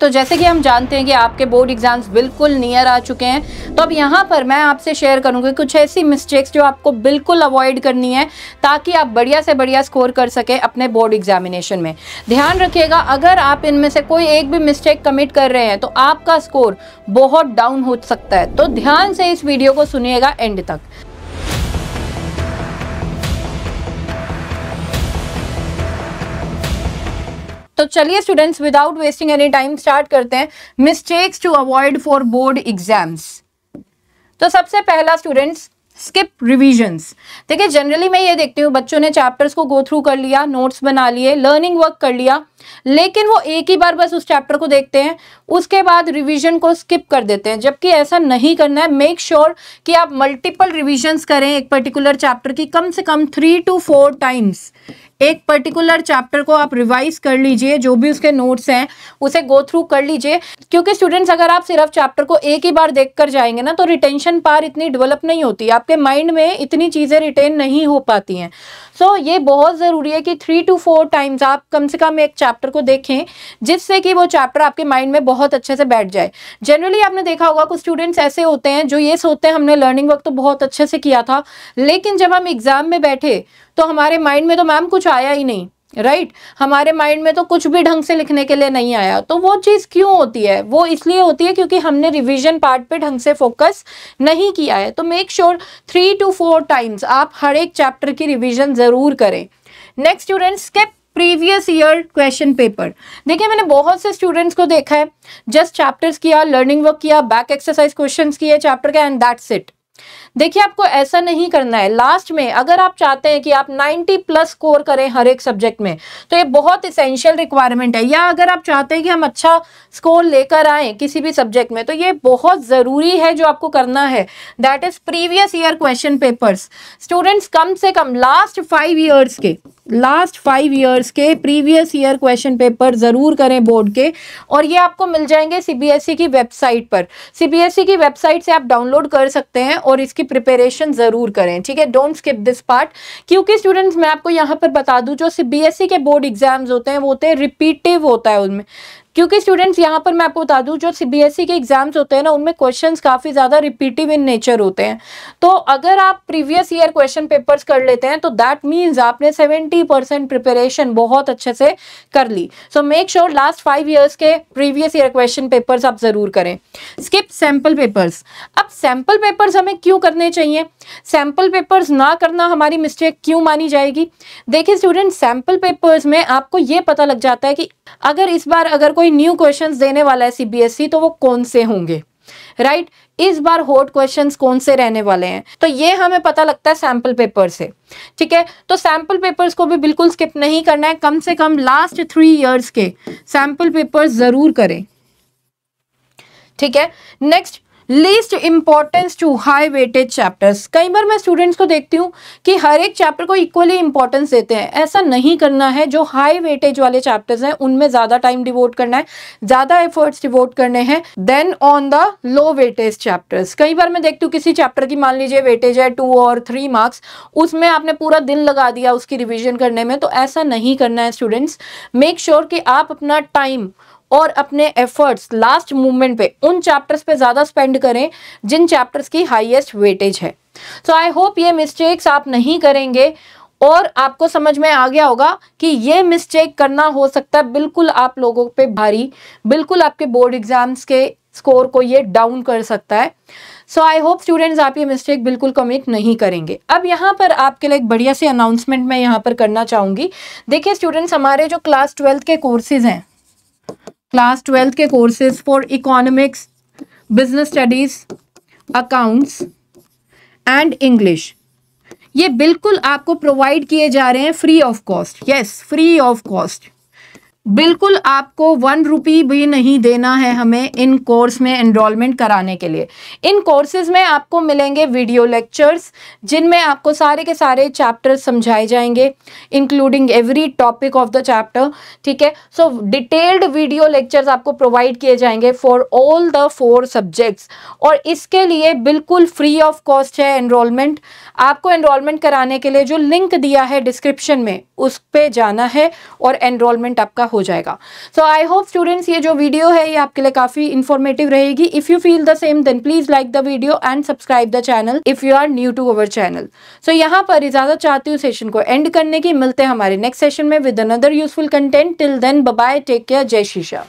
तो जैसे कि हम जानते हैं कि आपके बोर्ड एग्जाम्स बिल्कुल नियर आ चुके हैं तो अब यहाँ पर मैं आपसे शेयर करूँगी कुछ ऐसी मिस्टेक्स जो आपको बिल्कुल अवॉइड करनी है ताकि आप बढ़िया से बढ़िया स्कोर कर सकें अपने बोर्ड एग्जामिनेशन में ध्यान रखिएगा अगर आप इनमें से कोई एक भी मिस्टेक कमिट कर रहे हैं तो आपका स्कोर बहुत डाउन हो सकता है तो ध्यान से इस वीडियो को सुनिएगा एंड तक तो चलिए students without wasting any time start करते हैं mistakes to avoid for board exams तो सबसे पहला स्टूडेंट्स स्किप रिविजन्स देखिए जनरली मैं ये देखती हूँ बच्चों ने चैप्टर्स को गो थ्रू कर लिया नोट्स बना लिए लर्निंग वर्क कर लिया लेकिन वो एक ही बार बस उस चैप्टर को देखते हैं उसके बाद रिविजन को स्किप कर देते हैं जबकि ऐसा नहीं करना है मेक श्योर sure कि आप मल्टीपल रिविजन्स करें एक पर्टिकुलर चैप्टर की कम से कम थ्री टू फोर टाइम्स एक पर्टिकुलर चैप्टर को आप रिवाइज कर लीजिए जो भी उसके नोट्स हैं उसे गो थ्रू कर लीजिए क्योंकि स्टूडेंट्स अगर आप सिर्फ चैप्टर को एक ही बार देख कर जाएंगे ना तो रिटेंशन पार इतनी डेवलप नहीं होती आपके माइंड में इतनी चीज़ें रिटेन नहीं हो पाती हैं सो so, ये बहुत ज़रूरी है कि थ्री टू फोर टाइम्स आप कम से कम एक चैप्टर को देखें जिससे कि वो चैप्टर आपके माइंड में बहुत अच्छे से बैठ जाए जनरली आपने देखा होगा कुछ स्टूडेंट्स ऐसे होते हैं जो ये सोचते हैं हमने लर्निंग वर्क तो बहुत अच्छे से किया था लेकिन जब हम एग्ज़ाम में बैठे तो हमारे माइंड में तो मैम कुछ कुछ आया ही नहीं राइट right? हमारे माइंड में तो कुछ भी ढंग से लिखने के लिए नहीं आया तो वो चीज़ क्यों होती है वो इसलिए होती है क्योंकि हमने रिवीजन पार्ट पे ढंग से फोकस नहीं किया है तो make sure three two four times आप हर एक चैप्टर की रिवीजन ज़रूर करें next student skip previous year question paper देखिए मैंने बहुत से स्टूडेंट्स को देखा है जस्ट चैप्टर्स किया लर्निंग वर्क किया बैक एक्सरसाइज क्वेश्चन किए चैप्टर का एंड दैट्स इट देखिए आपको ऐसा नहीं करना है लास्ट में अगर आप चाहते हैं कि आप 90 प्लस स्कोर करें हर एक सब्जेक्ट में तो ये बहुत इसेंशियल रिक्वायरमेंट है या अगर आप चाहते हैं कि हम अच्छा स्कोर लेकर आए किसी भी सब्जेक्ट में तो ये बहुत ज़रूरी है जो आपको करना है that is previous year question papers students कम से कम लास्ट फाइव ईयर्स के लास्ट फाइव ईयर्स के प्रीवियस ईयर क्वेश्चन पेपर ज़रूर करें बोर्ड के और ये आपको मिल जाएंगे सीबीएसई e की वेबसाइट पर सीबीएसई e की वेबसाइट से आप डाउनलोड कर सकते हैं और इसकी प्रिपरेशन ज़रूर करें ठीक है डोंट स्किप दिस पार्ट क्योंकि स्टूडेंट्स मैं आपको यहाँ पर बता दूँ जो सी e के बोर्ड एग्जाम्स होते हैं वो होते हैं रिपीटिव होता है उनमें क्योंकि स्टूडेंट्स यहाँ पर मैं आपको बता दूँ जो सीबीएसई e के एग्जाम्स होते हैं ना उनमें क्वेश्चन काफ़ी ज़्यादा रिपीटिव इन नेचर होते हैं तो अगर आप प्रीवियस ईयर क्वेश्चन पेपर्स कर लेते हैं तो दैट मीन्स आपने सेवेंटी परसेंट प्रिपरेशन बहुत अच्छे से कर ली so make sure last five years के प्रीवियस ईयर क्वेश्चन पेपर्स आप ज़रूर करें स्किप सैम्पल पेपर्स अब सैम्पल पेपर्स हमें क्यों करने चाहिए सैम्पल पेपर्स ना करना हमारी मिस्टेक क्यों मानी जाएगी देखिए स्टूडेंट सैम्पल पेपर्स में आपको ये पता लग जाता है कि अगर इस बार अगर कोई कोई न्यू क्वेश्चन देने वाला है सीबीएसई e, तो वो कौन से होंगे राइट right? इस बार होट क्वेश्चंस कौन से रहने वाले हैं तो ये हमें पता लगता है सैंपल पेपर से ठीक है तो सैंपल पेपर्स को भी बिल्कुल स्किप नहीं करना है कम से कम लास्ट थ्री इयर्स के सैंपल पेपर ज़रूर करें ठीक है next least importance to high weightage chapters कई बार मैं स्टूडेंट्स को देखती हूँ कि हर एक चैप्टर को इक्वली इंपॉर्टेंस देते हैं ऐसा नहीं करना है जो हाई वेटेज वाले चैप्टर्स हैं उनमें ज़्यादा टाइम डिवोट करना है ज़्यादा एफर्ट्स डिवोट करने हैं then on the low weightage chapters कई बार मैं देखती हूँ किसी चैप्टर की मान लीजिए वेटेज है टू और थ्री मार्क्स उसमें आपने पूरा दिन लगा दिया उसकी रिविजन करने में तो ऐसा नहीं करना है स्टूडेंट्स मेक श्योर कि आप अपना टाइम और अपने एफर्ट्स लास्ट मूवमेंट पे उन चैप्टर्स पे ज़्यादा स्पेंड करें जिन चैप्टर्स की हाईएस्ट वेटेज है सो आई होप ये मिस्टेक्स आप नहीं करेंगे और आपको समझ में आ गया होगा कि ये मिस्टेक करना हो सकता है बिल्कुल आप लोगों पे भारी बिल्कुल आपके बोर्ड एग्जाम्स के स्कोर को ये डाउन कर सकता है सो आई होप स्टूडेंट्स आप ये मिस्टेक बिल्कुल कमिट नहीं करेंगे अब यहाँ पर आपके लिए एक बढ़िया सी अनाउंसमेंट मैं यहाँ पर करना चाहूँगी देखिए स्टूडेंट्स हमारे जो क्लास ट्वेल्थ के कोर्सेज हैं क्लास ट्वेल्थ के courses for economics business studies accounts and English ये बिल्कुल आपको प्रोवाइड किए जा रहे हैं free of cost yes free of cost बिल्कुल आपको वन रुपी भी नहीं देना है हमें इन कोर्स में एनरोलमेंट कराने के लिए इन कोर्सेज में आपको मिलेंगे वीडियो लेक्चर्स जिनमें आपको सारे के सारे चैप्टर्स समझाए जाएंगे including every topic of the chapter ठीक है सो डिटेल्ड वीडियो लेक्चर्स आपको प्रोवाइड किए जाएंगे for all the four subjects और इसके लिए बिल्कुल फ्री ऑफ कॉस्ट है एनरोलमेंट आपको एनरोलमेंट कराने के लिए जो लिंक दिया है डिस्क्रिप्शन में उस पर जाना है और एनरोलमेंट आपका हो जाएगा सो आई होप स्टूडेंट्स ये जो वीडियो है ये आपके लिए काफ़ी इन्फॉर्मेटिव रहेगी if you feel the same then please like the video and subscribe the channel if you are new to our channel so यहाँ पर इजाज़त चाहती हूँ सेशन को एंड करने की मिलते हैं हमारे नेक्स्ट सेशन में with another useful content till then bye take care जय शीशा